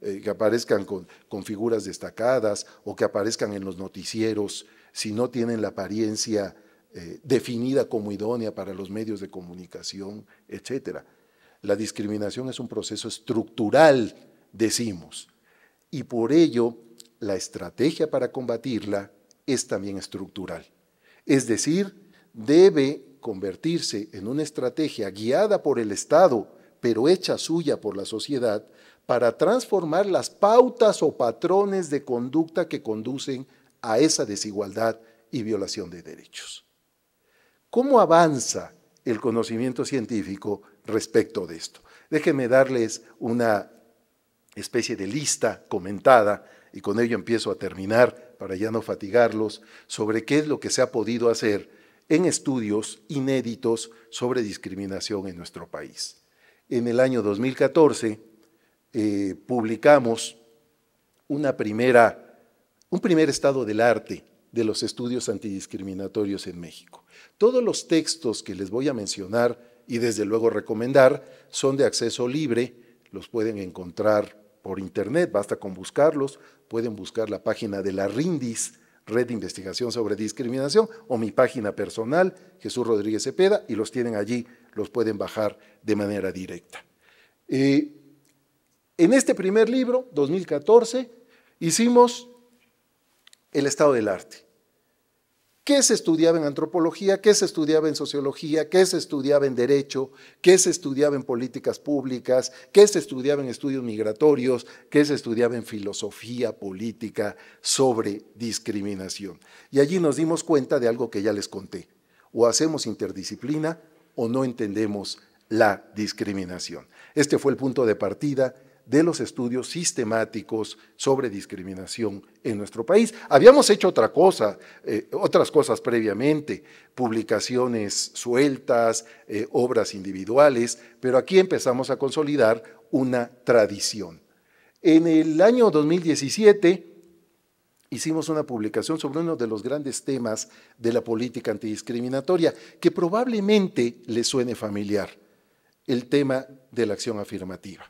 eh, que aparezcan con, figuras destacadas o que aparezcan en los noticieros si no tienen la apariencia eh, definida como idónea para los medios de comunicación, etc. La discriminación es un proceso estructural, decimos, y por ello la estrategia para combatirla es también estructural. Es decir, debe convertirse en una estrategia guiada por el Estado, pero hecha suya por la sociedad, para transformar las pautas o patrones de conducta que conducen a esa desigualdad y violación de derechos. ¿Cómo avanza el conocimiento científico respecto de esto? Déjenme darles una especie de lista comentada, y con ello empiezo a terminar para ya no fatigarlos, sobre qué es lo que se ha podido hacer en estudios inéditos sobre discriminación en nuestro país. En el año 2014 eh, publicamos una primera, un primer estado del arte de los estudios antidiscriminatorios en México. Todos los textos que les voy a mencionar y desde luego recomendar son de acceso libre, los pueden encontrar por internet, basta con buscarlos, pueden buscar la página de la RINDIS, Red de Investigación sobre Discriminación, o mi página personal, Jesús Rodríguez Cepeda, y los tienen allí, los pueden bajar de manera directa. Eh, en este primer libro, 2014, hicimos el estado del arte qué se estudiaba en antropología, qué se estudiaba en sociología, qué se estudiaba en derecho, qué se estudiaba en políticas públicas, qué se estudiaba en estudios migratorios, qué se estudiaba en filosofía política sobre discriminación. Y allí nos dimos cuenta de algo que ya les conté. O hacemos interdisciplina o no entendemos la discriminación. Este fue el punto de partida de los estudios sistemáticos sobre discriminación en nuestro país. Habíamos hecho otra cosa, eh, otras cosas previamente, publicaciones sueltas, eh, obras individuales, pero aquí empezamos a consolidar una tradición. En el año 2017 hicimos una publicación sobre uno de los grandes temas de la política antidiscriminatoria, que probablemente le suene familiar, el tema de la acción afirmativa.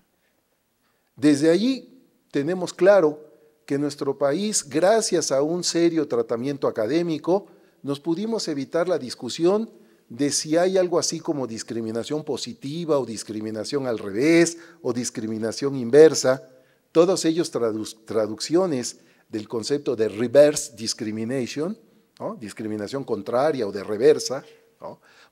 Desde allí tenemos claro que nuestro país, gracias a un serio tratamiento académico, nos pudimos evitar la discusión de si hay algo así como discriminación positiva o discriminación al revés o discriminación inversa, todos ellos traducciones del concepto de reverse discrimination, discriminación contraria o de reversa,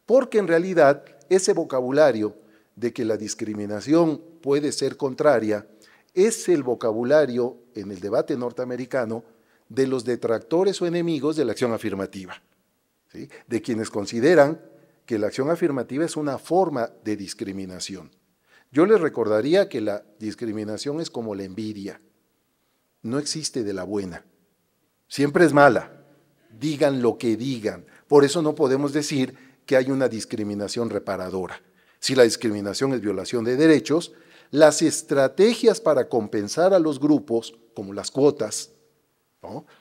porque en realidad ese vocabulario de que la discriminación puede ser contraria es el vocabulario en el debate norteamericano de los detractores o enemigos de la acción afirmativa, de quienes consideran que la acción afirmativa es una forma de discriminación. Yo les recordaría que la discriminación es como la envidia, no existe de la buena, siempre es mala, digan lo que digan, por eso no podemos decir que hay una discriminación reparadora. Si la discriminación es violación de derechos, las estrategias para compensar a los grupos, como las cuotas,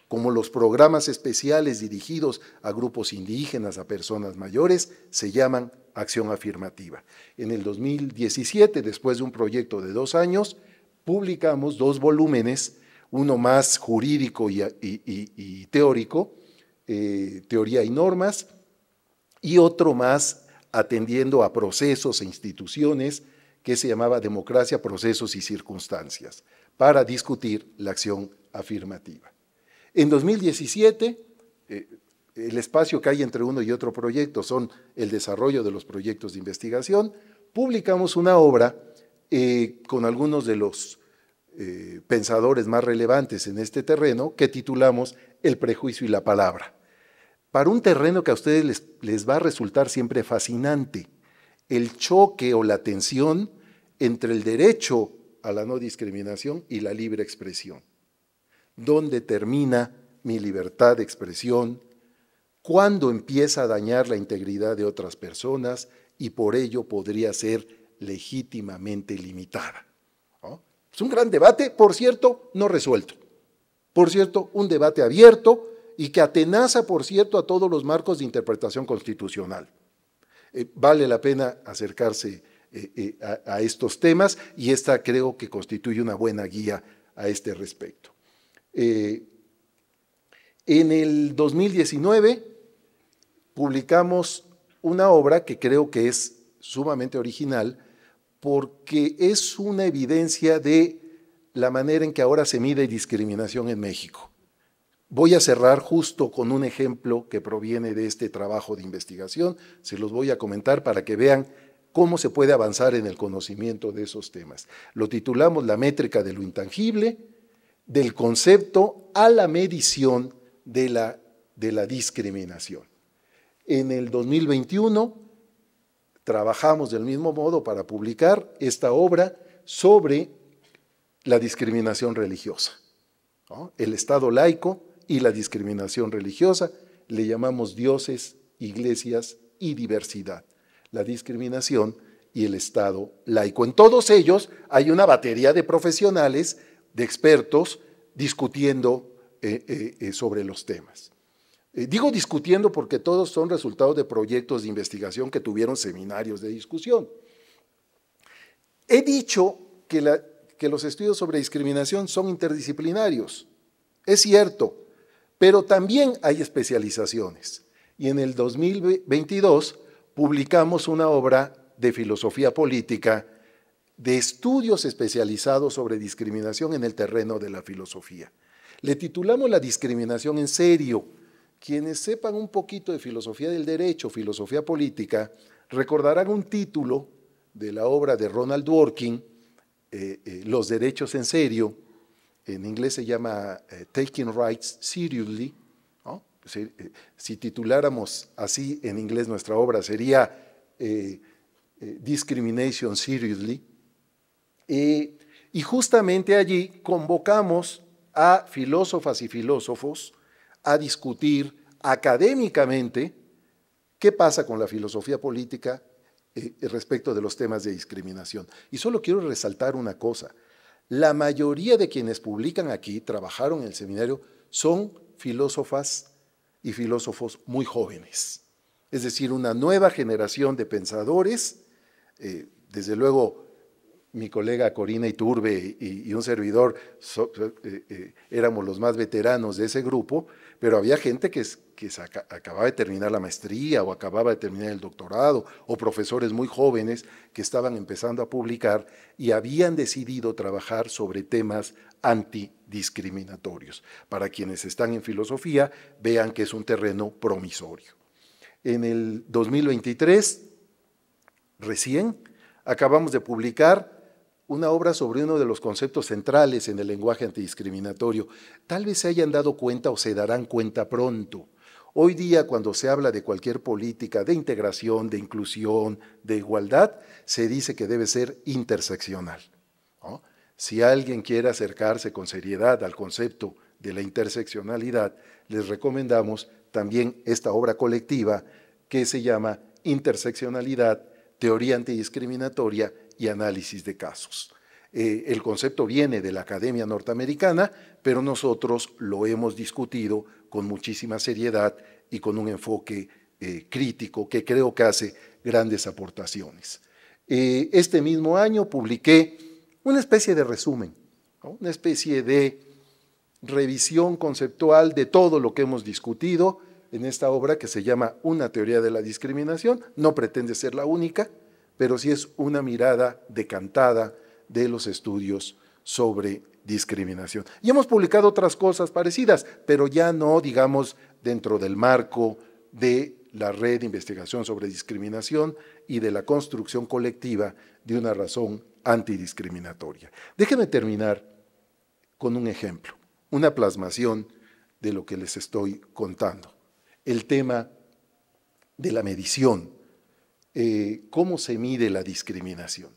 como los programas especiales dirigidos a grupos indígenas, a personas mayores, se llaman acción afirmativa. En el 2017, después de un proyecto de dos años, publicamos dos volúmenes, uno más jurídico y, teórico, eh, teoría y normas, y otro más atendiendo a procesos e instituciones, que se llamaba Democracia, Procesos y Circunstancias, para discutir la acción afirmativa. En 2017, eh, el espacio que hay entre uno y otro proyecto son el desarrollo de los proyectos de investigación, publicamos una obra eh, con algunos de los eh, pensadores más relevantes en este terreno que titulamos El prejuicio y la palabra. Para un terreno que a ustedes les va a resultar siempre fascinante, el choque o la tensión entre el derecho a la no discriminación y la libre expresión. ¿Dónde termina mi libertad de expresión? ¿Cuándo empieza a dañar la integridad de otras personas y por ello podría ser legítimamente limitada? Es un gran debate, por cierto, no resuelto. Por cierto, un debate abierto y que atenaza, por cierto, a todos los marcos de interpretación constitucional. Eh, vale la pena acercarse eh, eh, a, estos temas y esta creo que constituye una buena guía a este respecto. en el 2019 publicamos una obra que creo que es sumamente original porque es una evidencia de la manera en que ahora se mide discriminación en México. Voy a cerrar justo con un ejemplo que proviene de este trabajo de investigación. Se los voy a comentar para que vean cómo se puede avanzar en el conocimiento de esos temas. Lo titulamos La métrica de lo intangible, del concepto a la medición de la, discriminación. En el 2021 trabajamos del mismo modo para publicar esta obra sobre la discriminación religiosa. El Estado laico, y la discriminación religiosa, le llamamos dioses, iglesias y diversidad. La discriminación y el Estado laico. En todos ellos hay una batería de profesionales, de expertos, discutiendo eh, eh, eh, sobre los temas. digo discutiendo porque todos son resultados de proyectos de investigación que tuvieron seminarios de discusión. He dicho que, que los estudios sobre discriminación son interdisciplinarios. Es cierto, pero también hay especializaciones. Y en el 2022 publicamos una obra de filosofía política de estudios especializados sobre discriminación en el terreno de la filosofía. Le titulamos La discriminación en serio. Quienes sepan un poquito de filosofía del derecho, filosofía política, recordarán un título de la obra de Ronald Dworkin, eh, eh, Los derechos en serio, en inglés se llama eh, Taking Rights Seriously. Eh, si, tituláramos así en inglés nuestra obra sería eh, Discrimination Seriously. y justamente allí convocamos a filósofas y filósofos a discutir académicamente qué pasa con la filosofía política respecto de los temas de discriminación. Y solo quiero resaltar una cosa. La mayoría de quienes publican aquí, trabajaron en el seminario, son filósofas y filósofos muy jóvenes. Es decir, una nueva generación de pensadores, eh, desde luego mi colega Corina Iturbe y, un servidor eh, eh, éramos los más veteranos de ese grupo, pero había gente que, que acababa de terminar la maestría o acababa de terminar el doctorado, o profesores muy jóvenes que estaban empezando a publicar y habían decidido trabajar sobre temas antidiscriminatorios. Para quienes están en filosofía, vean que es un terreno promisorio. En el 2023, recién, acabamos de publicar una obra sobre uno de los conceptos centrales en el lenguaje antidiscriminatorio. Tal vez se hayan dado cuenta o se darán cuenta pronto Hoy día, cuando se habla de cualquier política de integración, de inclusión, de igualdad, se dice que debe ser interseccional. Si alguien quiere acercarse con seriedad al concepto de la interseccionalidad, les recomendamos también esta obra colectiva que se llama Interseccionalidad, Teoría Antidiscriminatoria y Análisis de Casos. Eh, el concepto viene de la Academia Norteamericana, pero nosotros lo hemos discutido con muchísima seriedad y con un enfoque eh, crítico que creo que hace grandes aportaciones. Eh, este mismo año publiqué una especie de resumen, una especie de revisión conceptual de todo lo que hemos discutido en esta obra que se llama Una teoría de la discriminación. No pretende ser la única, pero sí es una mirada decantada de los estudios sobre discriminación. Y hemos publicado otras cosas parecidas, pero ya no, digamos, dentro del marco de la red de investigación sobre discriminación y de la construcción colectiva de una razón antidiscriminatoria. Déjenme terminar con un ejemplo, una plasmación de lo que les estoy contando. El tema de la medición, eh, cómo se mide la discriminación.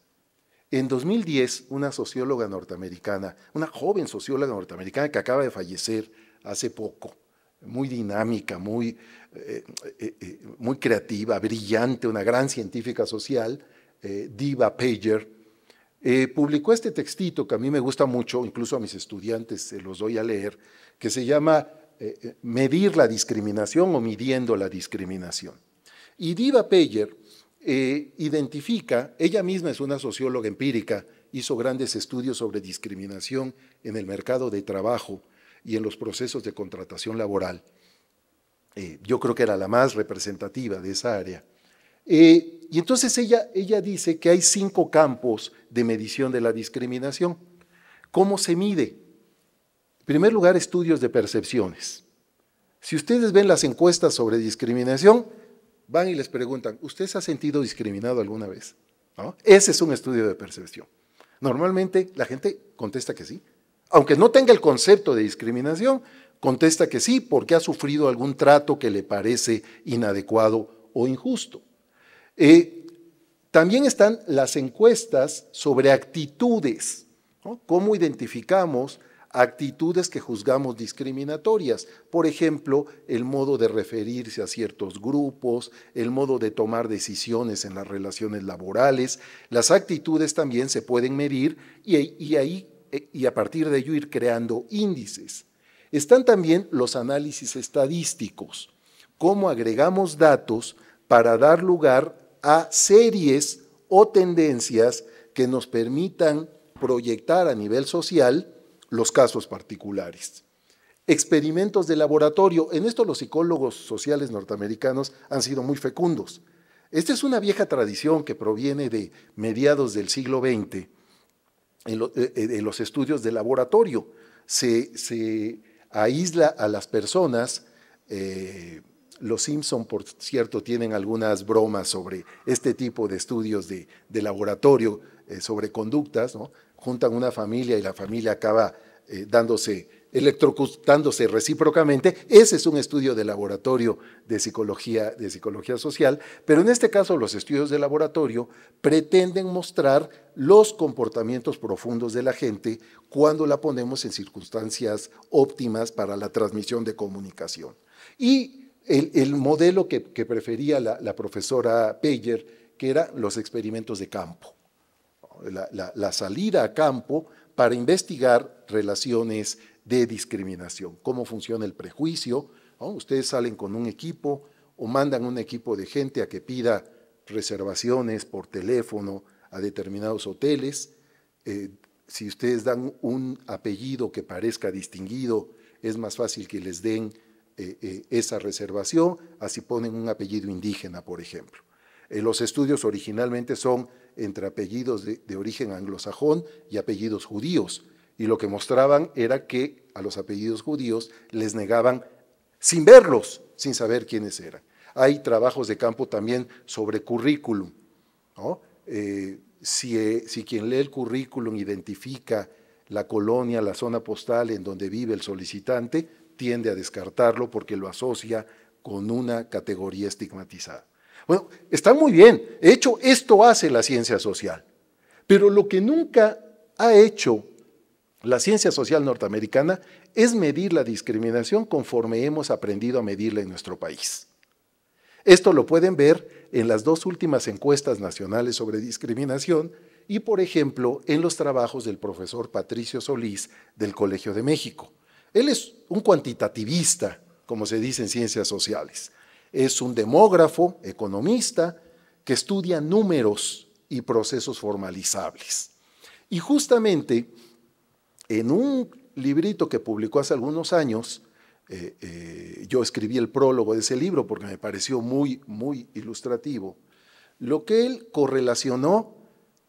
En 2010, una socióloga norteamericana, una joven socióloga norteamericana que acaba de fallecer hace poco, muy dinámica, muy, eh, eh, eh, muy creativa, brillante, una gran científica social, Diva Pager, publicó este textito que a mí me gusta mucho, incluso a mis estudiantes se los doy a leer, que se llama Medir la discriminación o midiendo la discriminación. Y Diva Pager eh, identifica, ella misma es una socióloga empírica, hizo grandes estudios sobre discriminación en el mercado de trabajo y en los procesos de contratación laboral. Eh, yo creo que era la más representativa de esa área. Eh, y entonces ella, ella dice que hay cinco campos de medición de la discriminación. ¿Cómo se mide? En primer lugar, estudios de percepciones. Si ustedes ven las encuestas sobre discriminación, van y les preguntan, ¿usted se ha sentido discriminado alguna vez? Ese es un estudio de percepción. Normalmente la gente contesta que sí. Aunque no tenga el concepto de discriminación, contesta que sí porque ha sufrido algún trato que le parece inadecuado o injusto. Eh, también están las encuestas sobre actitudes, cómo identificamos actitudes que juzgamos discriminatorias, por ejemplo, el modo de referirse a ciertos grupos, el modo de tomar decisiones en las relaciones laborales. Las actitudes también se pueden medir y, ahí, eh, y a partir de ello ir creando índices. Están también los análisis estadísticos, cómo agregamos datos para dar lugar a series o tendencias que nos permitan proyectar a nivel social los casos particulares. Experimentos de laboratorio. En esto los psicólogos sociales norteamericanos han sido muy fecundos. Esta es una vieja tradición que proviene de mediados del siglo XX, eh, eh, en, los estudios de laboratorio. Se, aísla a las personas. Eh, los Simpson, por cierto, tienen algunas bromas sobre este tipo de estudios de, de laboratorio eh, sobre conductas, juntan una familia y la familia acaba eh, dándose electrocutándose recíprocamente. Ese es un estudio de laboratorio de psicología, de psicología social, pero en este caso los estudios de laboratorio pretenden mostrar los comportamientos profundos de la gente cuando la ponemos en circunstancias óptimas para la transmisión de comunicación. Y el, modelo que, prefería la, la profesora Peyer, que eran los experimentos de campo la, salida a campo para investigar relaciones de discriminación, cómo funciona el prejuicio. Ustedes salen con un equipo o mandan un equipo de gente a que pida reservaciones por teléfono a determinados hoteles. Eh, si ustedes dan un apellido que parezca distinguido, es más fácil que les den eh, eh, esa reservación, así ponen un apellido indígena, por ejemplo. los estudios originalmente son entre apellidos de, origen anglosajón y apellidos judíos. Y lo que mostraban era que a los apellidos judíos les negaban sin verlos, sin saber quiénes eran. Hay trabajos de campo también sobre currículum. Eh, si, eh, si, quien lee el currículum identifica la colonia, la zona postal en donde vive el solicitante, tiende a descartarlo porque lo asocia con una categoría estigmatizada. Bueno, está muy bien. De hecho, esto hace la ciencia social. Pero lo que nunca ha hecho la ciencia social norteamericana es medir la discriminación conforme hemos aprendido a medirla en nuestro país. Esto lo pueden ver en las dos últimas encuestas nacionales sobre discriminación y, por ejemplo, en los trabajos del profesor Patricio Solís del Colegio de México. Él es un cuantitativista, como se dice en ciencias sociales. Es un demógrafo, economista, que estudia números y procesos formalizables. Y justamente en un librito que publicó hace algunos años, eh, eh, yo escribí el prólogo de ese libro porque me pareció muy, muy ilustrativo. Lo que él correlacionó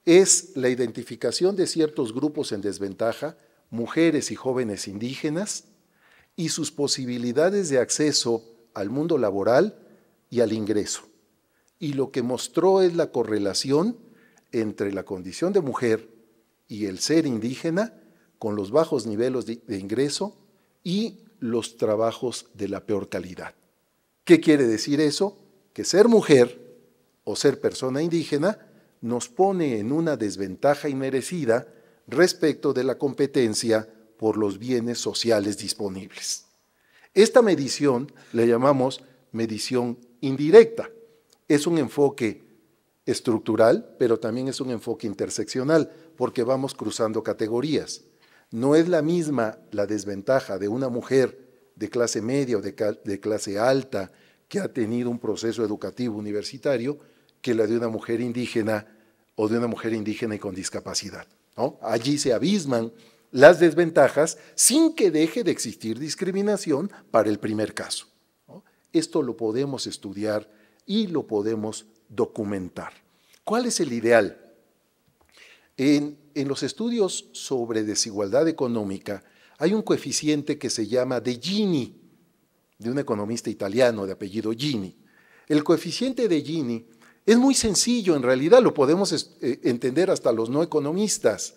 es la identificación de ciertos grupos en desventaja, mujeres y jóvenes indígenas, y sus posibilidades de acceso al mundo laboral y al ingreso. Y lo que mostró es la correlación entre la condición de mujer y el ser indígena con los bajos niveles de, ingreso y los trabajos de la peor calidad. ¿Qué quiere decir eso? Que ser mujer o ser persona indígena nos pone en una desventaja inmerecida respecto de la competencia por los bienes sociales disponibles. Esta medición la llamamos medición indirecta. Es un enfoque estructural, pero también es un enfoque interseccional, porque vamos cruzando categorías. No es la misma la desventaja de una mujer de clase media o de, clase alta que ha tenido un proceso educativo universitario que la de una mujer indígena o de una mujer indígena y con discapacidad. Allí se abisman las desventajas sin que deje de existir discriminación para el primer caso. Esto lo podemos estudiar y lo podemos documentar. ¿Cuál es el ideal? En, en los estudios sobre desigualdad económica hay un coeficiente que se llama de Gini, de un economista italiano de apellido Gini. El coeficiente de Gini es muy sencillo, en realidad lo podemos eh, entender hasta los no economistas.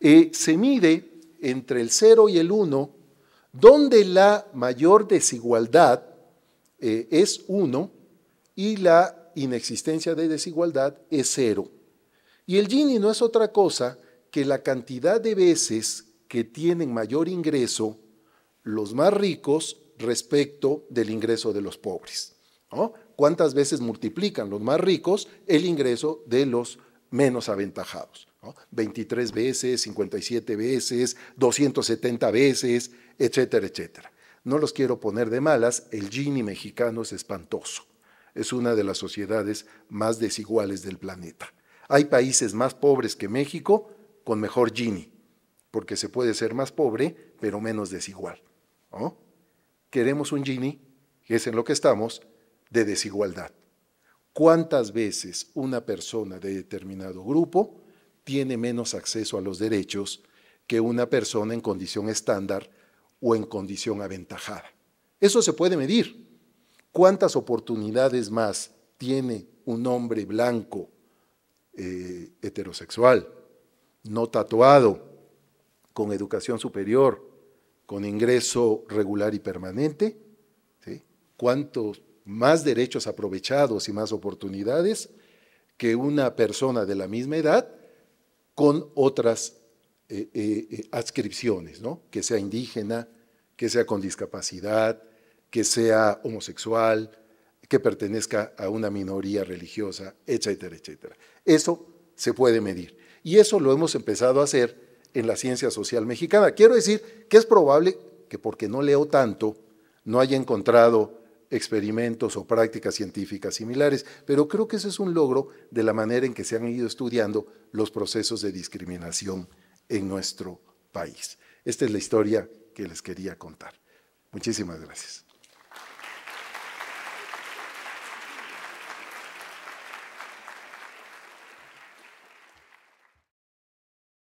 Eh, se mide entre el 0 y el 1, donde la mayor desigualdad eh, es 1 y la inexistencia de desigualdad es 0. Y el Gini no es otra cosa que la cantidad de veces que tienen mayor ingreso los más ricos respecto del ingreso de los pobres. ¿Cuántas veces multiplican los más ricos el ingreso de los menos aventajados? 23 veces, 57 veces, 270 veces, etcétera, etcétera. No los quiero poner de malas, el Gini mexicano es espantoso. Es una de las sociedades más desiguales del planeta. Hay países más pobres que México con mejor Gini, porque se puede ser más pobre, pero menos desigual. Queremos un Gini, que es en lo que estamos, de desigualdad. ¿Cuántas veces una persona de determinado grupo tiene menos acceso a los derechos que una persona en condición estándar o en condición aventajada. Eso se puede medir. ¿Cuántas oportunidades más tiene un hombre blanco eh, heterosexual, no tatuado, con educación superior, con ingreso regular y permanente? ¿Cuántos más derechos aprovechados y más oportunidades que una persona de la misma edad con otras eh, eh, eh, adscripciones, ¿no? que sea indígena, que sea con discapacidad, que sea homosexual, que pertenezca a una minoría religiosa, etcétera, etcétera. Eso se puede medir. Y eso lo hemos empezado a hacer en la ciencia social mexicana. Quiero decir que es probable que porque no leo tanto, no haya encontrado experimentos o prácticas científicas similares, pero creo que ese es un logro de la manera en que se han ido estudiando los procesos de discriminación en nuestro país. Esta es la historia que les quería contar. Muchísimas gracias.